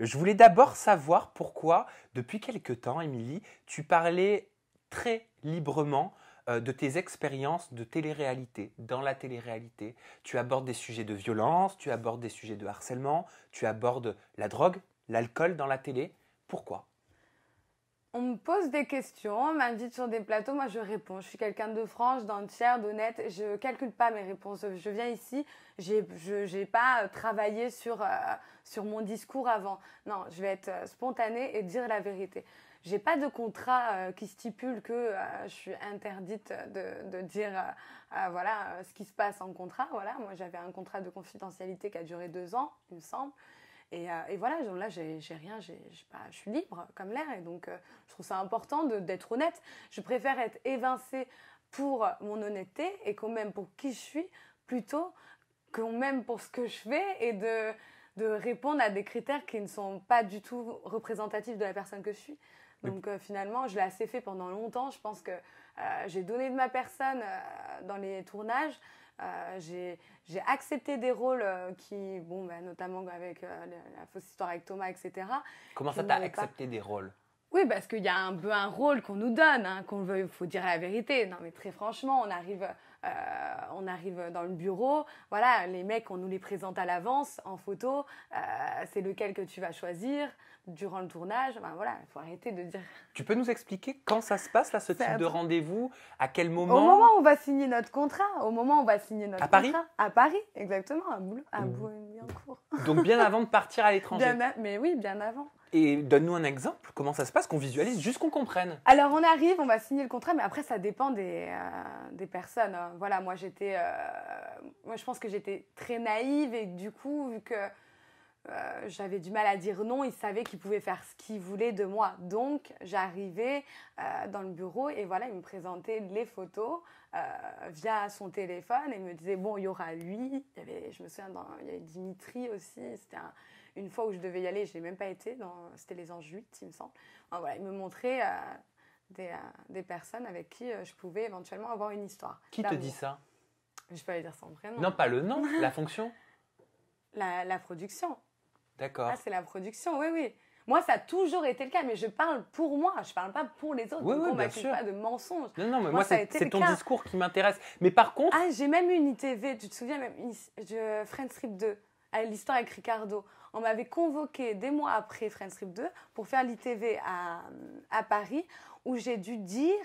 Je voulais d'abord savoir pourquoi, depuis quelque temps, Émilie, tu parlais très librement euh, de tes expériences de télé-réalité, dans la télé-réalité. Tu abordes des sujets de violence, tu abordes des sujets de harcèlement, tu abordes la drogue, l'alcool dans la télé. Pourquoi on me pose des questions, on m'invite sur des plateaux, moi je réponds. Je suis quelqu'un de franche, d'entière, d'honnête. Je ne calcule pas mes réponses. Je viens ici, je n'ai pas euh, travaillé sur, euh, sur mon discours avant. Non, je vais être euh, spontanée et dire la vérité. J'ai pas de contrat qui stipule que je suis interdite de, de dire voilà ce qui se passe en contrat. Voilà, moi j'avais un contrat de confidentialité qui a duré deux ans, il me semble. Euh, et, voilà, là, là, j'ai rien, je suis libre comme l'air. Et donc, euh, je trouve ça important d'être honnête. Je préfère être évincée pour mon honnêteté et qu'on même pour qui je suis plutôt qu'on m'aime pour ce que je fais et de, de répondre à des critères qui ne sont pas du tout représentatifs de la personne que je suis. Donc euh, finalement, je l'ai assez fait pendant longtemps. Je pense que j'ai donné de ma personne dans les tournages. Euh, j'ai accepté des rôles euh, qui, bon, bah, notamment avec euh, la fausse histoire avec Thomas, etc. Comment ça, t'as accepté des rôles oui, parce qu'il y a un peu un rôle qu'on nous donne, hein, qu'on veut, faut dire la vérité. Non, mais très franchement, on arrive euh, on arrive dans le bureau, voilà, les mecs, on nous les présente à l'avance en photo, euh, c'est lequel que tu vas choisir durant le tournage. Ben voilà, il faut arrêter de dire. Tu peux nous expliquer quand ça se passe, là, ce type de rendez-vous À quel moment Au moment où on va signer notre contrat. Au moment on va signer notre à Paris à Paris, exactement, à Boulogne, à mmh. boulogne Donc bien avant de partir à l'étranger. mais oui, bien avant. Et donne-nous un exemple, comment ça se passe, qu'on visualise juste qu'on comprenne. Alors on arrive, on va signer le contrat, mais après ça dépend des, euh, des personnes. Hein. Voilà, moi j'étais. Euh, moi je pense que j'étais très naïve et du coup, vu que euh, j'avais du mal à dire non, ils savaient qu'ils pouvaient faire ce qu'ils voulaient de moi. Donc j'arrivais dans le bureau et voilà, ils me présentaient les photos via son téléphone et me disaient bon, il y aura lui. avait, je me souviens, dans, il y avait Dimitri aussi, c'était un une fois où je devais y aller, je n'ai même pas été, c'était les anges 8, il me semble. Enfin, voilà, il me montrait euh, des, euh, des, personnes avec qui euh, je pouvais éventuellement avoir une histoire. Qui te dit ça Je peux aller dire son prénom. Non, pas le nom, la fonction la, la production. D'accord. Ah, c'est la production, oui, oui. Moi, ça a toujours été le cas, mais je parle pour moi, je parle pas pour les autres. Oui, donc oui, on m'accuse pas de mensonges. Non, non, mais moi, c'est ton discours qui m'intéresse. Mais par contre. Ah, j'ai même une ITV, tu te souviens, même, je, Friends Trip 2, ah, l'histoire avec Ricardo. On m'avait convoqué des mois après Friends 2 pour faire l'ITV à, à Paris où j'ai dû dire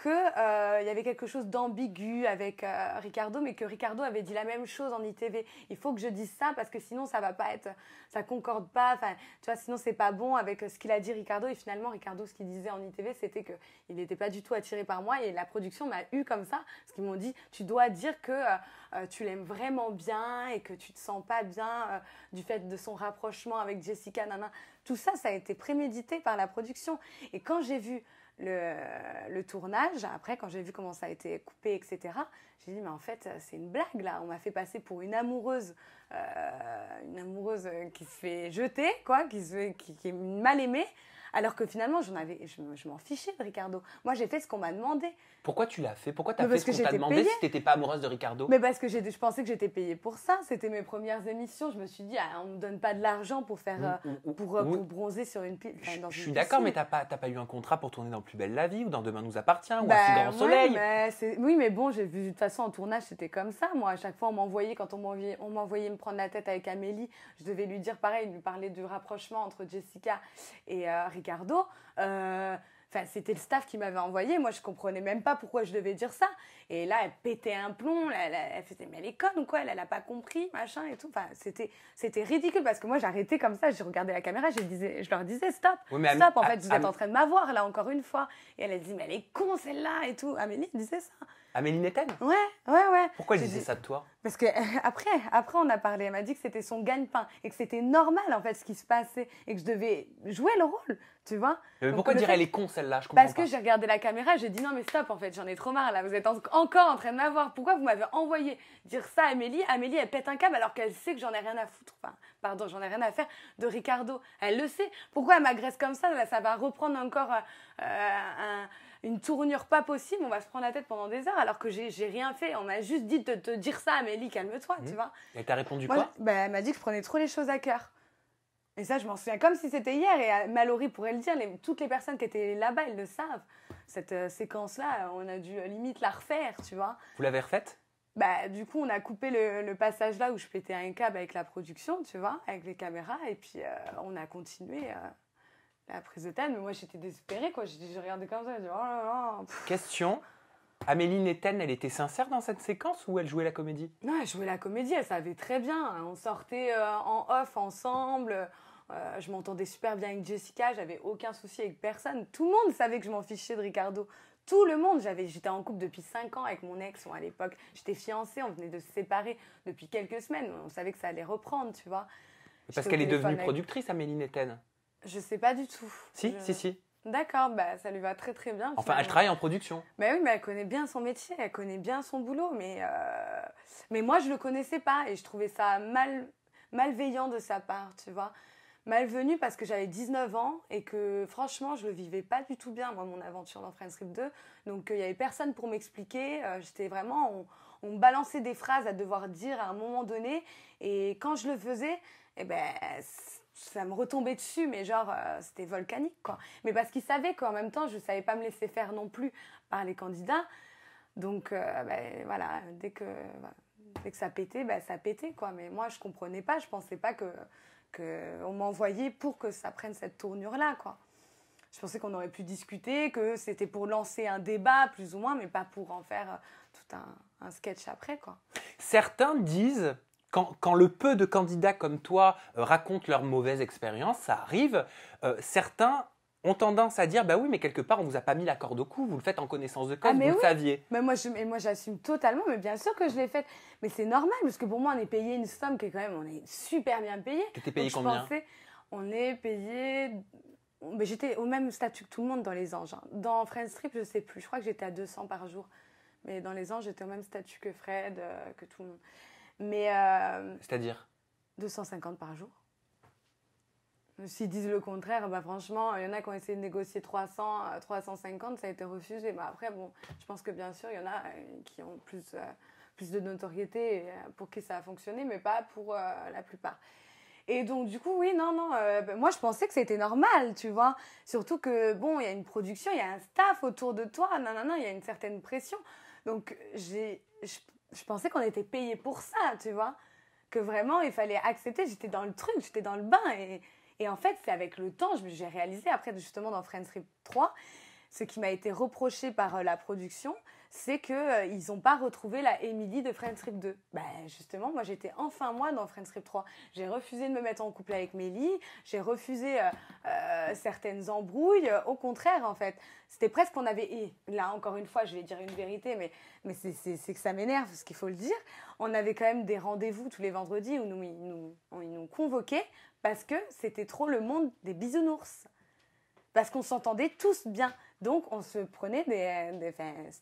qu'il euh, y avait quelque chose d'ambigu avec euh, Ricardo, mais que Ricardo avait dit la même chose en ITV. Il faut que je dise ça parce que sinon ça va pas être, ça concorde pas. Enfin, tu vois, sinon c'est pas bon avec euh, ce qu'il a dit Ricardo. Et finalement, Ricardo, ce qu'il disait en ITV, c'était que il n'était pas du tout attiré par moi. Et la production m'a eu comme ça, parce qu'ils m'ont dit, tu dois dire que euh, tu l'aimes vraiment bien et que tu te sens pas bien du fait de son rapprochement avec Jessica, nana. Tout ça, ça a été prémédité par la production. Et quand j'ai vu le, tournage, après quand j'ai vu comment ça a été coupé, etc., j'ai dit mais en fait c'est une blague là, on m'a fait passer pour une amoureuse, euh, une amoureuse qui se fait jeter, quoi, qui, qui est mal aimée. Alors que finalement, j'en avais, je, m'en fichais de Ricardo. Moi, j'ai fait ce qu'on m'a demandé. Pourquoi tu l'as fait Pourquoi as fait ce qu'on t'a demandé si si t'étais pas amoureuse de Ricardo Mais parce que je pensais que j'étais payée pour ça. C'était mes premières émissions. Je me suis dit, on ah, on me donne pas de l'argent pour faire, euh, euh, pour, bronzer sur une, pile. je suis d'accord, mais t'as pas, pas eu un contrat pour tourner dans Plus belle la vie ou dans Demain nous appartient ou bah, grand soleil. Mais oui, mais bon, j'ai vu de toute façon en tournage, c'était comme ça. Moi, à chaque fois, on m'envoyait quand on m'envoyait, on m'envoyait me prendre la tête avec Amélie. Je devais lui dire pareil, lui parler du rapprochement entre Jessica et euh, Ricardo euh, c'était le staff qui m'avait envoyé. Moi, je comprenais même pas pourquoi je devais dire ça. Et là, elle pétait un plomb. elle, faisait, mais elle est conne ou quoi Elle, elle pas compris, machin et tout. Enfin, c'était, c'était ridicule parce que moi, j'arrêtais comme ça. J'ai regardé la caméra, je, disais, je leur disais, stop, stop. en fait, vous êtes en train de m'avoir là encore une fois. Et elle, a dit, mais elle est con celle-là et tout. Amélie disait ça. Amélie Netten Ouais, ouais, ouais. Pourquoi elle disait ça de toi parce que après, après on a parlé, elle m'a dit que c'était son gagne-pain et que c'était normal en fait ce qui se passait et que je devais jouer le rôle, tu vois. pourquoi dire elle est con celle-là Je comprends Parce que j'ai regardé la caméra, j'ai dit non mais stop en fait, j'en ai trop marre là, vous êtes encore en train de m'avoir. Pourquoi vous m'avez envoyé dire ça à Amélie Amélie elle pète un câble alors qu'elle sait que j'en ai rien à foutre, enfin pardon, j'en ai rien à faire de Ricardo. Elle le sait. Pourquoi elle m'agresse comme ça Ça va reprendre encore euh, euh, une tournure pas possible, on va se prendre la tête pendant des heures alors que j'ai rien fait. On m'a juste dit de te dire ça calme-toi, tu mmh. vois. Et t'as répondu quoi bah, Elle m'a dit que je prenais trop les choses à cœur. Et ça, je m'en souviens comme si c'était hier. Et euh, Mallory pourrait le dire, toutes les personnes qui étaient là-bas, elles le savent. Cette euh, séquence-là, euh, on a dû limite la refaire, tu vois. Vous l'avez refaite bah, du coup, on a coupé le, passage là où je pétais un câble avec la production, tu vois, avec les caméras, et puis on a continué la prise de thème Mais moi, j'étais désespérée, quoi. J'ai regardé comme ça, oh Question Amélie Netten, elle était sincère dans cette séquence ou elle jouait la comédie Non, elle jouait la comédie, elle savait très bien. On sortait euh, en off ensemble. Euh, je m'entendais super bien avec Jessica, j'avais aucun souci avec personne. Tout le monde savait que je m'en fichais de Ricardo. Tout le monde, j'avais, j'étais en couple depuis 5 ans avec mon ex à l'époque. J'étais fiancée, on venait de se séparer depuis quelques semaines. On savait que ça allait reprendre, tu vois. Parce qu'elle est devenue productrice, Amélie Netten. Je sais pas du tout. Si, si, si. D'accord, bah ça lui va très très bien. Enfin, elle travaille en production. Bah oui, mais elle connaît bien son métier, elle connaît bien son boulot, mais euh, mais moi je le connaissais pas et je trouvais ça mal malveillant de sa part, tu vois. Malvenu parce que j'avais 19 ans et que franchement, je le vivais pas du tout bien moi mon aventure dans Trip 2. Donc euh, il y avait personne pour m'expliquer, euh, j'étais vraiment on, on balançait des phrases à devoir dire à un moment donné et quand je le faisais, eh ben ça me retombait dessus, mais genre, euh, c'était volcanique, quoi. Mais parce qu'ils savaient qu'en même temps, je ne savais pas me laisser faire non plus par les candidats. Donc, euh, ben, voilà, dès que, que ça pétait, ben, ça pétait, quoi. Mais moi, je comprenais pas, je pensais pas que qu'on m'envoyait pour que ça prenne cette tournure-là, quoi. Je pensais qu'on aurait pu discuter, que c'était pour lancer un débat, plus ou moins, mais pas pour en faire euh, tout un, un sketch après, quoi. Certains disent quand, le peu de candidats comme toi euh, racontent leur mauvaise expérience, ça arrive, euh, certains ont tendance à dire bah oui mais quelque part on vous a pas mis la corde au cou vous le faites en connaissance de cause ah, vous le saviez mais moi j'assume totalement mais bien sûr que je l'ai fait. mais c'est normal parce que pour moi on est payé une somme qui est quand même on est super bien payé tu t'es payé combien on est payé mais j'étais au même statut que tout le monde dans les anges hein. dans Friends Trip je sais plus je crois que j'étais à 200 par jour mais dans les anges j'étais au même statut que Fred euh, que tout le monde mais. Euh, C'est-à-dire 250 par jour. S'ils disent le contraire, bah franchement, il y en a qui ont essayé de négocier 300, 350, euh, ça a été refusé. Bah après, bon, je pense que bien sûr, il y en a euh, qui ont plus, plus de notoriété pour qui ça a fonctionné, mais pas pour la plupart. Et donc, du coup, oui, non, non, bah, moi je pensais que c'était normal, tu vois. Surtout que, bon, il y a une production, il y a un staff autour de toi, non, non, non, il y a une certaine pression. Donc, j'ai, je pensais qu'on était payé pour ça, tu vois. Que vraiment, il fallait accepter. J'étais dans le truc, j'étais dans le bain. Et, en fait, c'est avec le temps, j'ai réalisé après, justement, dans Friends Trip 3, ce qui m'a été reproché par euh, la production, c'est qu'ils euh, n'ont pas retrouvé la Émilie de Friends Trip 2. Bah justement, moi j'étais enfin moi dans Friends Trip 3. J'ai refusé de me mettre en couple avec Mélie, j'ai refusé euh, euh, certaines embrouilles. Au contraire, en fait, c'était presque qu'on avait... Et là, encore une fois, je vais dire une vérité, mais, mais c'est que ça m'énerve, ce qu'il faut le dire. On avait quand même des rendez-vous tous les vendredis où nous, ils, nous, ils nous convoquaient parce que c'était trop le monde des bisounours. Parce qu'on s'entendait tous bien. Donc, on se prenait des, des,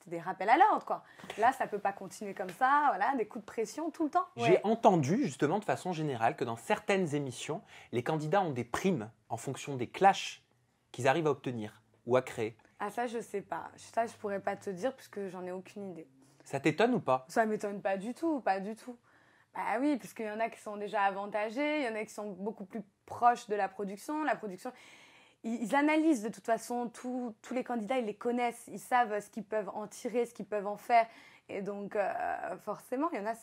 des rappels à l'ordre, quoi. Là, ça ne peut pas continuer comme ça, voilà, des coups de pression tout le temps. J'ai entendu, justement, de façon générale, que dans certaines émissions, les candidats ont des primes en fonction des clashs qu'ils arrivent à obtenir ou à créer. Ah, ça, je sais pas. Ça, je ne pourrais pas te dire, puisque j'en ai aucune idée. Ça t'étonne ou pas Ça m'étonne pas du tout, pas du tout. Bah oui, puisqu'il y en a qui sont déjà avantagés, il y en a qui sont beaucoup plus proches de la production. La production, ils, analysent de toute façon tous les candidats, ils les connaissent, ils savent ce qu'ils peuvent en tirer, ce qu'ils peuvent en faire. Et donc, euh, forcément, il y en a,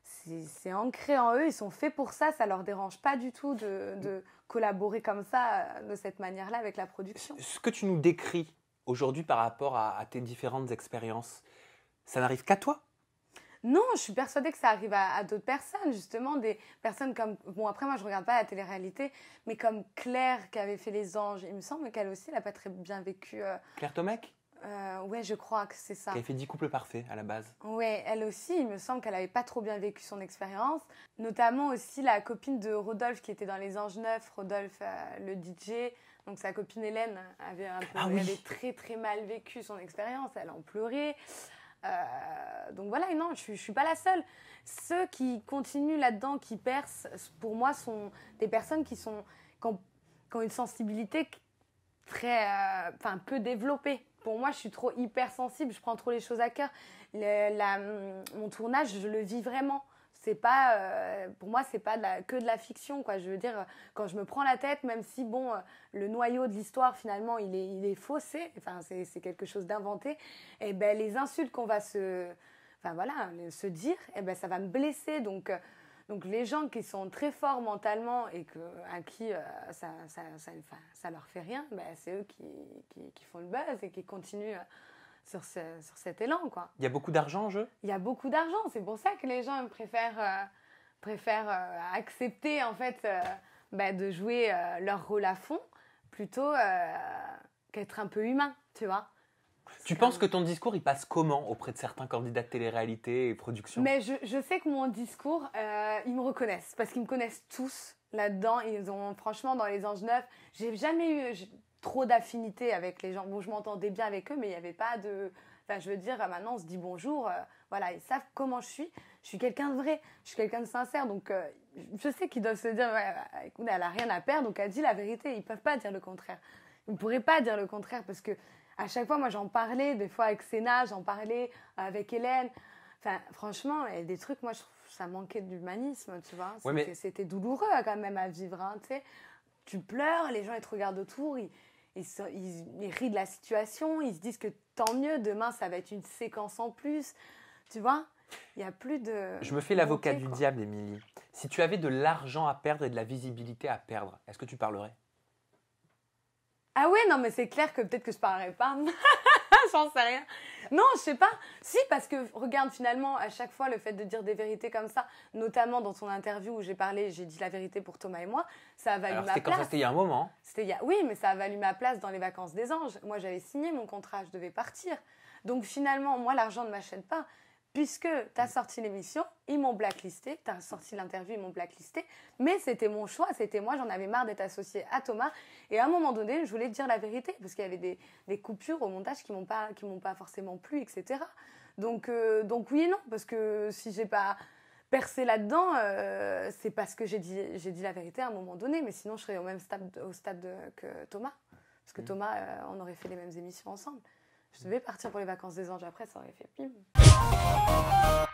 c'est ancré en eux, ils sont faits pour ça, ça leur dérange pas du tout de, collaborer comme ça, euh, de cette manière-là, avec la production. Ce que tu nous décris aujourd'hui par rapport à tes différentes expériences, ça n'arrive qu'à toi non, je suis persuadée que ça arrive à, d'autres personnes, justement, des personnes comme... Bon, après, moi, je ne regarde pas la télé-réalité, mais comme Claire qui avait fait Les Anges, il me semble qu'elle aussi, elle n'a pas très bien vécu... Euh, Claire Tomek euh, ouais, je crois que c'est ça. Elle fait 10 couples parfaits à la base. Ouais, elle aussi, il me semble qu'elle n'avait pas trop bien vécu son expérience. Notamment aussi la copine de Rodolphe qui était dans Les Anges Neufs, Rodolphe euh, le DJ. Donc sa copine Hélène avait, un peu, ah avait très très mal vécu son expérience, elle en pleurait. Euh, donc voilà, non, je ne suis pas la seule. Ceux qui continuent là-dedans, qui percent, pour moi, sont des personnes qui, sont, ont, une sensibilité très, euh, peu développée. Pour moi, je suis trop hypersensible, je prends trop les choses à cœur. mon tournage, je le vis vraiment c'est pas euh, pour moi c'est pas la, que de la fiction quoi je veux dire quand je me prends la tête même si bon euh, le noyau de l'histoire finalement il est il est faussé enfin c'est, quelque chose d'inventé et eh ben les insultes qu'on va se enfin voilà se dire et eh ben ça va me blesser donc euh, donc les gens qui sont très forts mentalement et que, à qui ça, ça, ça, leur fait rien, ben, c'est eux qui, qui, qui, font le buzz et qui continuent sur, sur cet élan. Quoi. Il y a beaucoup d'argent en jeu Il y a beaucoup d'argent. C'est pour ça que les gens préfèrent, euh, préfèrent euh, accepter en fait, euh, bah, de jouer leur rôle à fond plutôt qu'être un peu humain, tu vois. Tu penses que ton discours, il passe comment auprès de certains candidats de télé-réalité et production Mais je, je, sais que mon discours, ils me reconnaissent parce qu'ils me connaissent tous là-dedans. Ils ont, franchement, dans les Anges Neufs, j'ai jamais eu trop d'affinité avec les gens. Bon, je m'entendais bien avec eux, mais il n'y avait pas de. Enfin, je veux dire, euh, maintenant, on se dit bonjour. Euh, voilà, ils savent comment je suis. Je suis quelqu'un de vrai. Je suis quelqu'un de sincère. Donc, euh, je sais qu'ils doivent se dire, ouais, écoute, elle n'a rien à perdre. Donc, elle dit la vérité. Ils ne peuvent pas dire le contraire. Ils ne pourraient pas dire le contraire parce que à chaque fois, moi, j'en parlais. Des fois, avec Sénat, j'en parlais avec Hélène. Enfin, franchement, a des trucs, moi, je trouve ça manquait d'humanisme, tu vois. C'était douloureux quand même à vivre, hein, tu Tu pleures, les gens, ils te regardent autour, ils, ils, rient de la situation, ils se disent que tant mieux, demain ça va être une séquence en plus. Tu vois Il n'y a plus de. Je me fais l'avocat du diable, Émilie. Si tu avais de l'argent à perdre et de la visibilité à perdre, est-ce que tu parlerais Ah ouais, non, mais c'est clair que peut-être que je parlerais pas. J'en sais rien. Non, je sais pas. Si, parce que regarde, finalement, à chaque fois, le fait de dire des vérités comme ça, notamment dans son interview où j'ai parlé, j'ai dit la vérité pour Thomas et moi, ça a valu ma place. c'était il y a un moment. C'était il y a... Oui, mais ça a valu ma place dans les vacances des anges. Moi, j'avais signé mon contrat, je devais partir. Donc finalement, moi, l'argent ne m'achète pas puisque tu as mm. sorti l'émission, ils m'ont blacklisté, tu as sorti l'interview, ils m'ont blacklisté, mais c'était mon choix, c'était moi, j'en avais marre d'être associée à Thomas, et à un moment donné, je voulais dire la vérité, parce qu'il y avait des, coupures au montage qui m'ont pas, m'ont pas forcément plu, etc. Euh, donc, oui et non, parce que si j'ai pas percé là-dedans, euh, c'est parce que j'ai dit, dit la vérité à un moment donné, mais sinon je serais au même stade, au que Thomas, parce que mm. Thomas, euh, on aurait fait les mêmes émissions ensemble je vais partir pour les vacances des anges après, ça aurait fait pim.